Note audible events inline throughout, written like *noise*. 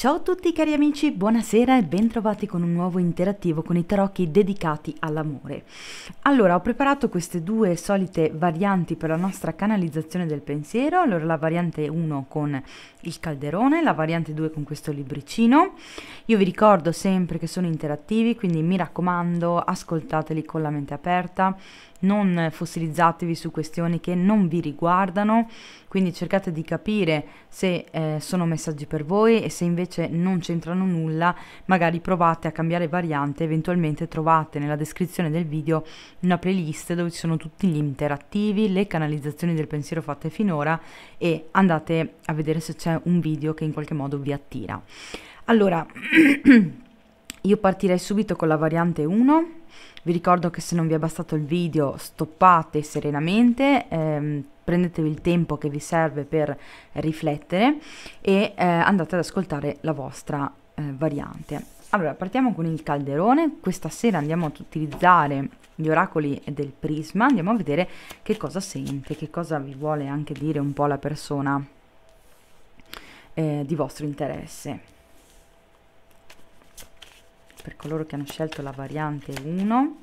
Ciao a tutti cari amici, buonasera e bentrovati con un nuovo interattivo con i tarocchi dedicati all'amore. Allora, ho preparato queste due solite varianti per la nostra canalizzazione del pensiero, allora la variante 1 con il calderone, la variante 2 con questo libricino. Io vi ricordo sempre che sono interattivi, quindi mi raccomando, ascoltateli con la mente aperta, non fossilizzatevi su questioni che non vi riguardano, quindi cercate di capire se eh, sono messaggi per voi e se invece non c'entrano nulla, magari provate a cambiare variante, eventualmente trovate nella descrizione del video una playlist dove ci sono tutti gli interattivi, le canalizzazioni del pensiero fatte finora e andate a vedere se c'è un video che in qualche modo vi attira. Allora, *clears throat* io partirei subito con la variante 1 vi ricordo che se non vi è bastato il video stoppate serenamente, ehm, prendetevi il tempo che vi serve per riflettere e eh, andate ad ascoltare la vostra eh, variante. Allora, partiamo con il calderone. Questa sera andiamo ad utilizzare gli oracoli del prisma, andiamo a vedere che cosa sente, che cosa vi vuole anche dire un po' la persona eh, di vostro interesse per coloro che hanno scelto la variante 1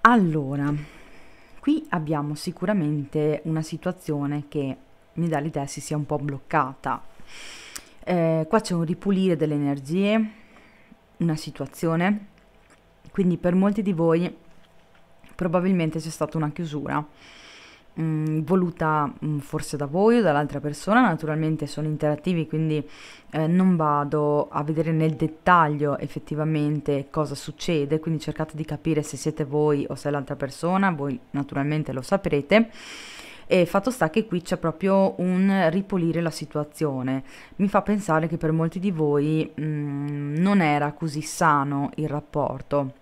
allora qui abbiamo sicuramente una situazione che mi dà l'idea si sia un po' bloccata eh, qua c'è un ripulire delle energie una situazione quindi per molti di voi probabilmente c'è stata una chiusura. Mm, voluta mm, forse da voi o dall'altra persona, naturalmente sono interattivi, quindi eh, non vado a vedere nel dettaglio effettivamente cosa succede, quindi cercate di capire se siete voi o se è l'altra persona, voi naturalmente lo saprete. E fatto sta che qui c'è proprio un ripulire la situazione. Mi fa pensare che per molti di voi mm, non era così sano il rapporto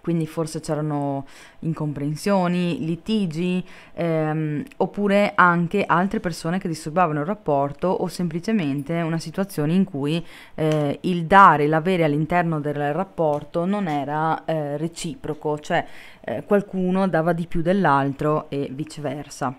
quindi forse c'erano incomprensioni, litigi, ehm, oppure anche altre persone che disturbavano il rapporto o semplicemente una situazione in cui eh, il dare e l'avere all'interno del rapporto non era eh, reciproco, cioè eh, qualcuno dava di più dell'altro e viceversa.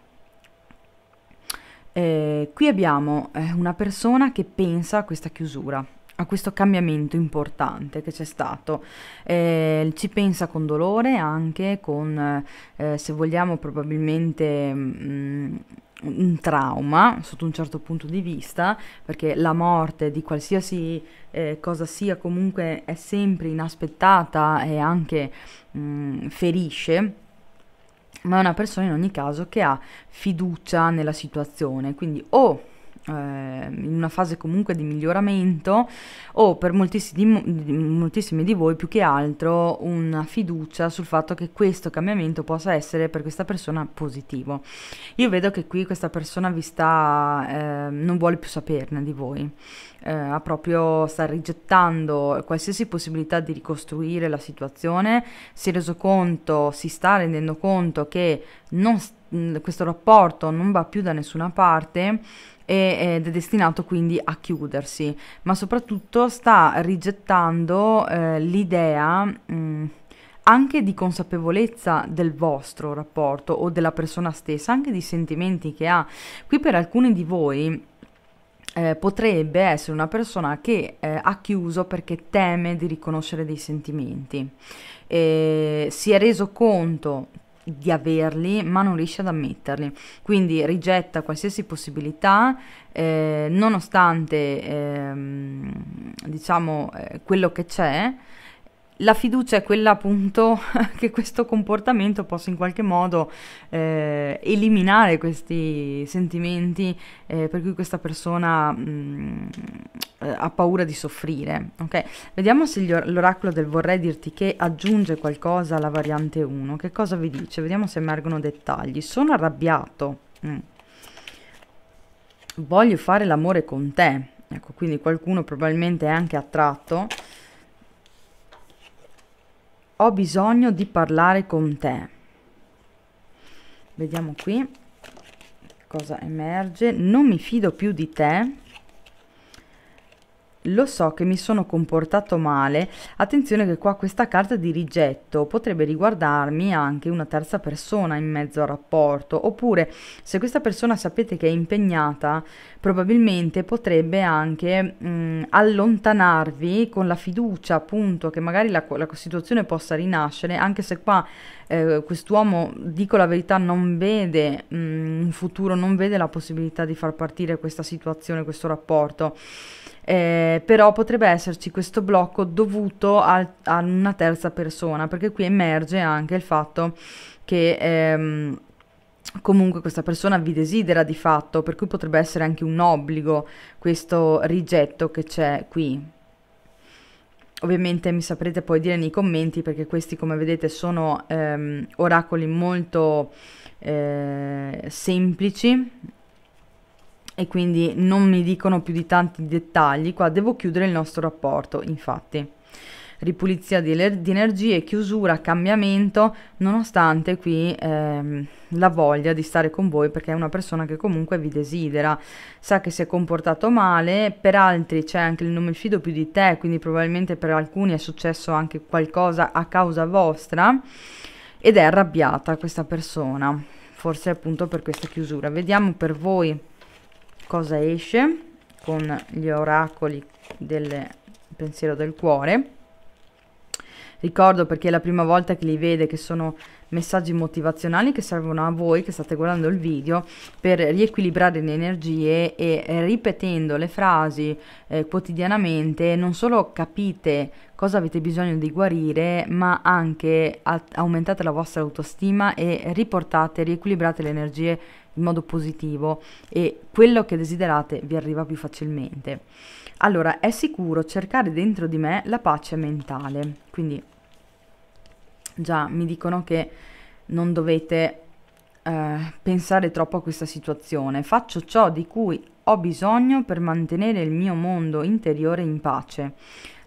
Eh, qui abbiamo eh, una persona che pensa a questa chiusura a questo cambiamento importante che c'è stato. Eh, ci pensa con dolore anche, con eh, se vogliamo probabilmente mh, mm, un trauma sotto un certo punto di vista, perché la morte di qualsiasi eh, cosa sia comunque è sempre inaspettata e anche mh, mm, ferisce ma è una persona in ogni caso che ha fiducia nella situazione, quindi o Ehm, in una fase comunque di miglioramento o per moltissimi di, moltissimi di, voi più che altro una fiducia sul fatto che questo cambiamento possa essere per questa persona positivo. Io vedo che qui questa persona vi sta, eh, non vuole più saperne di voi, eh, ha proprio, sta rigettando qualsiasi possibilità di ricostruire la situazione, si è reso conto, si sta rendendo conto che non, questo rapporto non va più da nessuna parte ed è destinato quindi a chiudersi, ma soprattutto sta rigettando eh, l'idea mh, mm, anche di consapevolezza del vostro rapporto o della persona stessa, anche di sentimenti che ha. Qui per alcuni di voi eh, potrebbe essere una persona che eh, ha chiuso perché teme di riconoscere dei sentimenti. E si è reso conto di averli ma non riesce ad ammetterli quindi rigetta qualsiasi possibilità eh, nonostante ehm, diciamo eh, quello che c'è la fiducia è quella appunto *laughs* che questo comportamento possa in qualche modo eh, eliminare questi sentimenti eh, per cui questa persona mh, mm, eh, ha paura di soffrire. Okay? Vediamo se l'oracolo del vorrei dirti che aggiunge qualcosa alla variante 1. Che cosa vi dice? Vediamo se emergono dettagli. Sono arrabbiato. Mm. Voglio fare l'amore con te. Ecco, quindi qualcuno probabilmente è anche attratto ho bisogno di parlare con te vediamo qui cosa emerge non mi fido più di te lo so che mi sono comportato male, attenzione che qua questa carta di rigetto potrebbe riguardarmi anche una terza persona in mezzo al rapporto, oppure se questa persona sapete che è impegnata, probabilmente potrebbe anche mh, mm, allontanarvi con la fiducia appunto che magari la, la situazione possa rinascere, anche se qua eh, quest'uomo, dico la verità, non vede mh, mm, un futuro, non vede la possibilità di far partire questa situazione, questo rapporto eh, però potrebbe esserci questo blocco dovuto a, a, una terza persona, perché qui emerge anche il fatto che ehm, comunque questa persona vi desidera di fatto, per cui potrebbe essere anche un obbligo questo rigetto che c'è qui. Ovviamente mi saprete poi dire nei commenti perché questi come vedete sono ehm, oracoli molto eh, semplici, e quindi non mi dicono più di tanti dettagli, qua devo chiudere il nostro rapporto, infatti. Ripulizia di, di energie, chiusura, cambiamento, nonostante qui ehm, la voglia di stare con voi perché è una persona che comunque vi desidera, sa che si è comportato male, per altri c'è anche il nome fido più di te, quindi probabilmente per alcuni è successo anche qualcosa a causa vostra ed è arrabbiata questa persona, forse appunto per questa chiusura. Vediamo per voi cosa esce con gli oracoli del pensiero del cuore. Ricordo perché è la prima volta che li vede che sono messaggi motivazionali che servono a voi che state guardando il video per riequilibrare le energie e eh, ripetendo le frasi eh, quotidianamente non solo capite cosa avete bisogno di guarire, ma anche aumentate la vostra autostima e riportate, riequilibrate le energie in modo positivo e quello che desiderate vi arriva più facilmente. Allora, è sicuro cercare dentro di me la pace mentale. Quindi già mi dicono che non dovete eh, pensare troppo a questa situazione. Faccio ciò di cui ho bisogno per mantenere il mio mondo interiore in pace.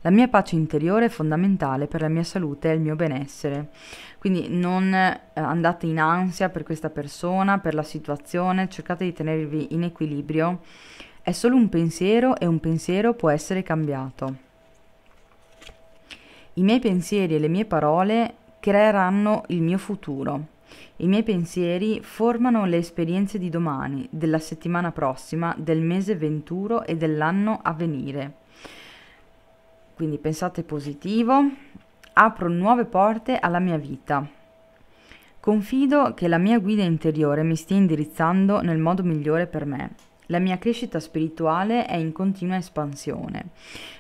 La mia pace interiore è fondamentale per la mia salute e il mio benessere. Quindi non eh, andate in ansia per questa persona, per la situazione, cercate di tenervi in equilibrio. È solo un pensiero e un pensiero può essere cambiato. I miei pensieri e le mie parole creeranno il mio futuro. I miei pensieri formano le esperienze di domani, della settimana prossima, del mese venturo e dell'anno a venire quindi pensate positivo, apro nuove porte alla mia vita. Confido che la mia guida interiore mi stia indirizzando nel modo migliore per me. La mia crescita spirituale è in continua espansione.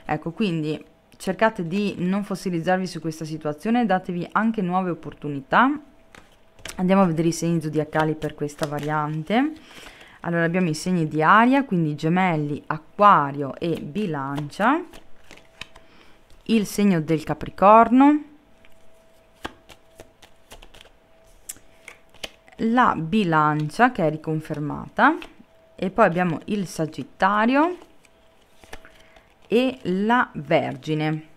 Ecco, quindi cercate di non fossilizzarvi su questa situazione, datevi anche nuove opportunità. Andiamo a vedere i segni zodiacali per questa variante. Allora abbiamo i segni di aria, quindi gemelli, acquario e bilancia il segno del Capricorno, la bilancia che è riconfermata e poi abbiamo il Sagittario e la Vergine.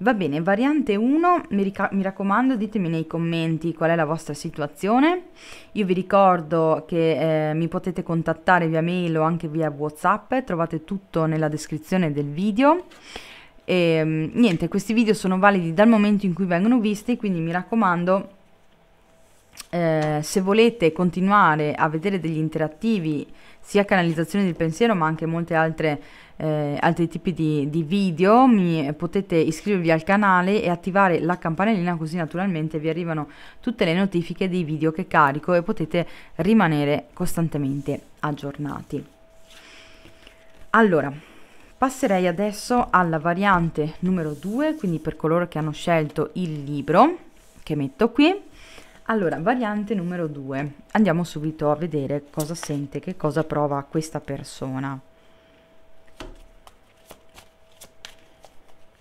Va bene, variante 1, mi, mi, raccomando ditemi nei commenti qual è la vostra situazione. Io vi ricordo che eh, mi potete contattare via mail o anche via Whatsapp, trovate tutto nella descrizione del video. E, ehm, niente, questi video sono validi dal momento in cui vengono visti, quindi mi raccomando, eh, se volete continuare a vedere degli interattivi, sia canalizzazione del pensiero, ma anche molti altre, eh, altri tipi di, di video, mi, potete iscrivervi al canale e attivare la campanellina così naturalmente vi arrivano tutte le notifiche dei video che carico e potete rimanere costantemente aggiornati. Allora, Passerei adesso alla variante numero 2, quindi per coloro che hanno scelto il libro che metto qui. Allora, variante numero 2. Andiamo subito a vedere cosa sente, che cosa prova questa persona.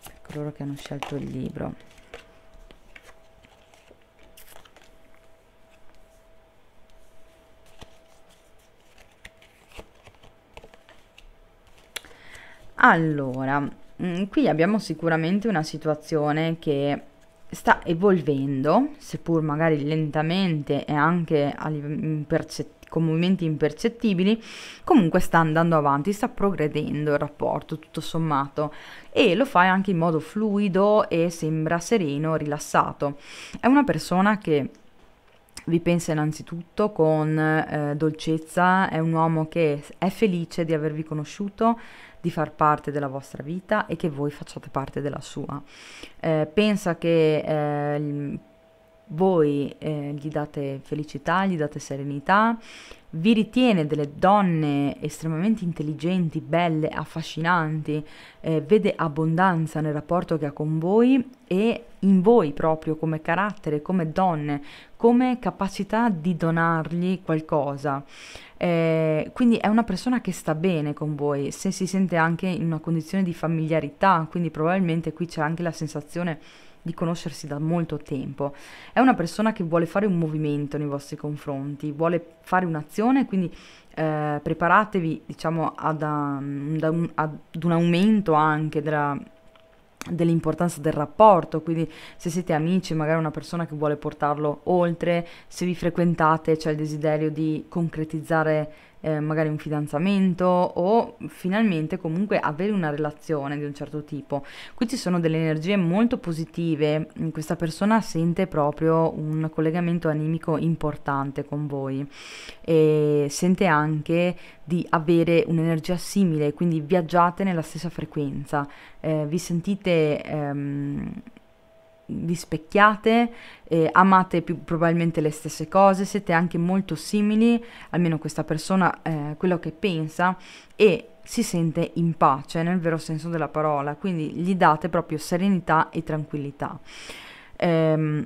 Per coloro che hanno scelto il libro. Allora, mm, qui abbiamo sicuramente una situazione che sta evolvendo, seppur magari lentamente e anche impercettibile con movimenti impercettibili, comunque sta andando avanti, sta progredendo il rapporto tutto sommato e lo fa anche in modo fluido e sembra sereno, rilassato. È una persona che vi pensa innanzitutto con eh, dolcezza, è un uomo che è felice di avervi conosciuto, di far parte della vostra vita e che voi facciate parte della sua. Eh, pensa che eh, voi eh, gli date felicità, gli date serenità, vi ritiene delle donne estremamente intelligenti, belle, affascinanti, eh, vede abbondanza nel rapporto che ha con voi e in voi proprio come carattere, come donne, come capacità di donargli qualcosa. Eh, quindi è una persona che sta bene con voi, se si sente anche in una condizione di familiarità, quindi probabilmente qui c'è anche la sensazione di conoscersi da molto tempo. È una persona che vuole fare un movimento nei vostri confronti, vuole fare un'azione, quindi eh, preparatevi diciamo, ad, mm, ad un aumento anche della dell'importanza del rapporto, quindi se siete amici, magari una persona che vuole portarlo oltre, se vi frequentate c'è il desiderio di concretizzare eh, magari un fidanzamento o finalmente comunque avere una relazione di un certo tipo. Qui ci sono delle energie molto positive, mm, questa persona sente proprio un collegamento animico importante con voi e sente anche di avere un'energia simile, quindi viaggiate nella stessa frequenza, eh, vi sentite... Ehm, vi specchiate, eh, amate più, probabilmente le stesse cose, siete anche molto simili, almeno questa persona, eh, quello che pensa, e si sente in pace nel vero senso della parola, quindi gli date proprio serenità e tranquillità. Ehm,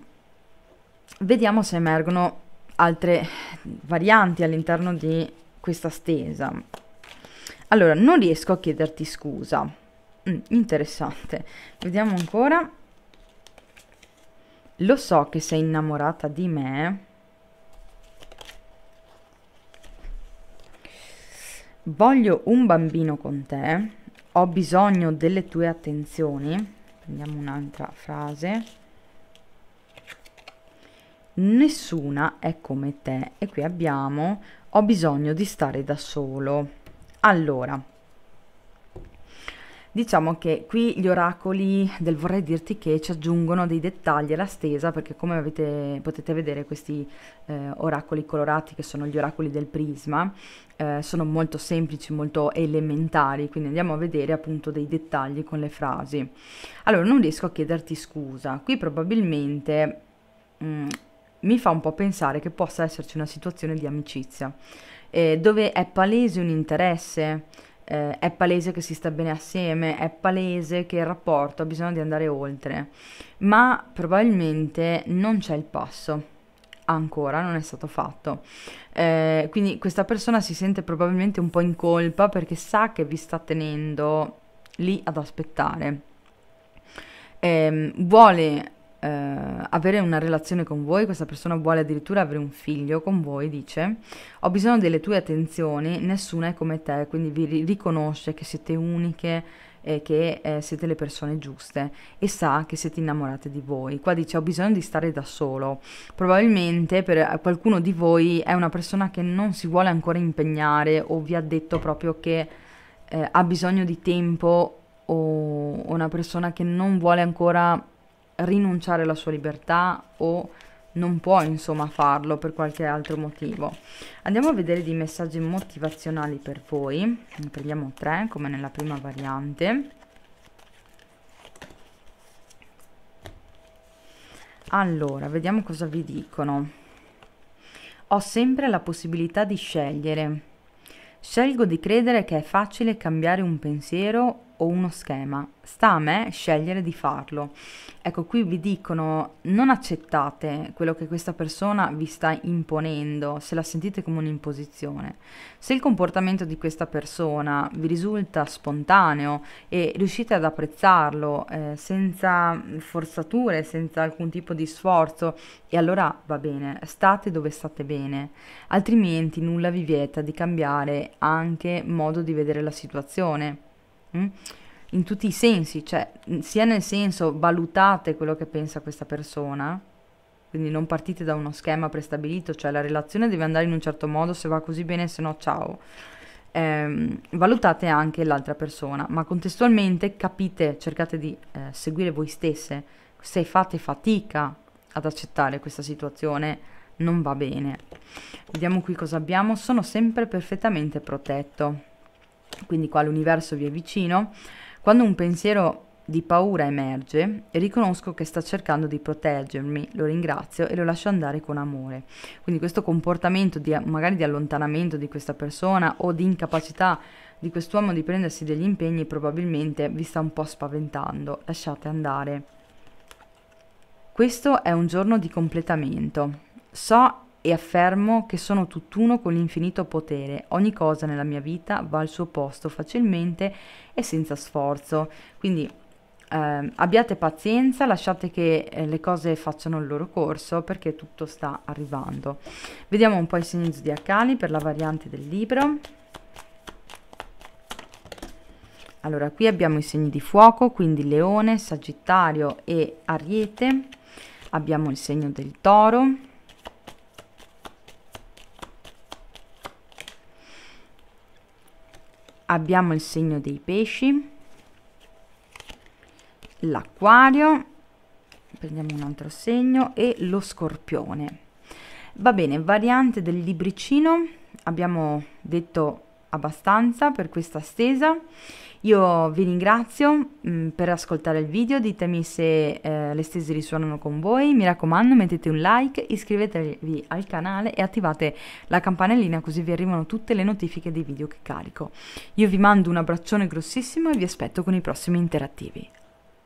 vediamo se emergono altre varianti all'interno di questa stesa. Allora, non riesco a chiederti scusa. Mm, interessante. Vediamo ancora. Lo so che sei innamorata di me. Voglio un bambino con te. Ho bisogno delle tue attenzioni. Prendiamo un'altra frase. Nessuna è come te. E qui abbiamo ho bisogno di stare da solo. Allora, Diciamo che qui gli oracoli del vorrei dirti che ci aggiungono dei dettagli alla stesa perché come avete, potete vedere questi eh, oracoli colorati che sono gli oracoli del prisma eh, sono molto semplici, molto elementari, quindi andiamo a vedere appunto dei dettagli con le frasi. Allora non riesco a chiederti scusa, qui probabilmente... Mh, mm, mi fa un po' pensare che possa esserci una situazione di amicizia, eh, dove è palese un interesse, eh, è palese che si sta bene assieme, è palese che il rapporto ha bisogno di andare oltre, ma probabilmente non c'è il passo ancora non è stato fatto. Eh, quindi questa persona si sente probabilmente un po' in colpa perché sa che vi sta tenendo lì ad aspettare. Eh, vuole eh, avere una relazione con voi, questa persona vuole addirittura avere un figlio con voi, dice, ho bisogno delle tue attenzioni, nessuna è come te, quindi vi riconosce che siete uniche e che eh, siete le persone giuste e sa che siete innamorate di voi. Qua dice ho bisogno di stare da solo, probabilmente per eh, qualcuno di voi è una persona che non si vuole ancora impegnare o vi ha detto proprio che eh, ha bisogno di tempo o una persona che non vuole ancora rinunciare alla sua libertà o non può insomma farlo per qualche altro motivo. Andiamo a vedere dei messaggi motivazionali per voi, ne prendiamo tre come nella prima variante. Allora, vediamo cosa vi dicono. Ho sempre la possibilità di scegliere. Scelgo di credere che è facile cambiare un pensiero o uno schema, sta a me scegliere di farlo. Ecco, qui vi dicono non accettate quello che questa persona vi sta imponendo, se la sentite come un'imposizione. Se il comportamento di questa persona vi risulta spontaneo e riuscite ad apprezzarlo eh, senza forzature, senza alcun tipo di sforzo, e allora va bene, state dove state bene, altrimenti nulla vi vieta di cambiare anche modo di vedere la situazione Mm? in tutti i sensi, cioè sia nel senso valutate quello che pensa questa persona, quindi non partite da uno schema prestabilito, cioè la relazione deve andare in un certo modo, se va così bene, se no ciao. Eh, valutate anche l'altra persona, ma contestualmente capite, cercate di eh, seguire voi stesse, se fate fatica ad accettare questa situazione non va bene. Vediamo qui cosa abbiamo, sono sempre perfettamente protetto quindi qua l'universo vi è vicino, quando un pensiero di paura emerge riconosco che sta cercando di proteggermi, lo ringrazio e lo lascio andare con amore. Quindi questo comportamento di, magari di allontanamento di questa persona o di incapacità di quest'uomo di prendersi degli impegni probabilmente vi sta un po' spaventando, lasciate andare. Questo è un giorno di completamento. So e affermo che sono tutt'uno con l'infinito potere, ogni cosa nella mia vita va al suo posto facilmente e senza sforzo. Quindi eh, abbiate pazienza, lasciate che eh, le cose facciano il loro corso perché tutto sta arrivando. Vediamo un po' i segni zodiacali per la variante del libro. Allora, qui abbiamo i segni di fuoco, quindi leone, sagittario e ariete. Abbiamo il segno del toro, abbiamo il segno dei pesci, l'acquario, prendiamo un altro segno, e lo scorpione. Va bene, variante del libricino, abbiamo detto abbastanza per questa stesa io vi ringrazio mh, mm, per ascoltare il video, ditemi se eh, le stesse risuonano con voi, mi raccomando mettete un like, iscrivetevi al canale e attivate la campanellina così vi arrivano tutte le notifiche dei video che carico. Io vi mando un abbraccione grossissimo e vi aspetto con i prossimi interattivi.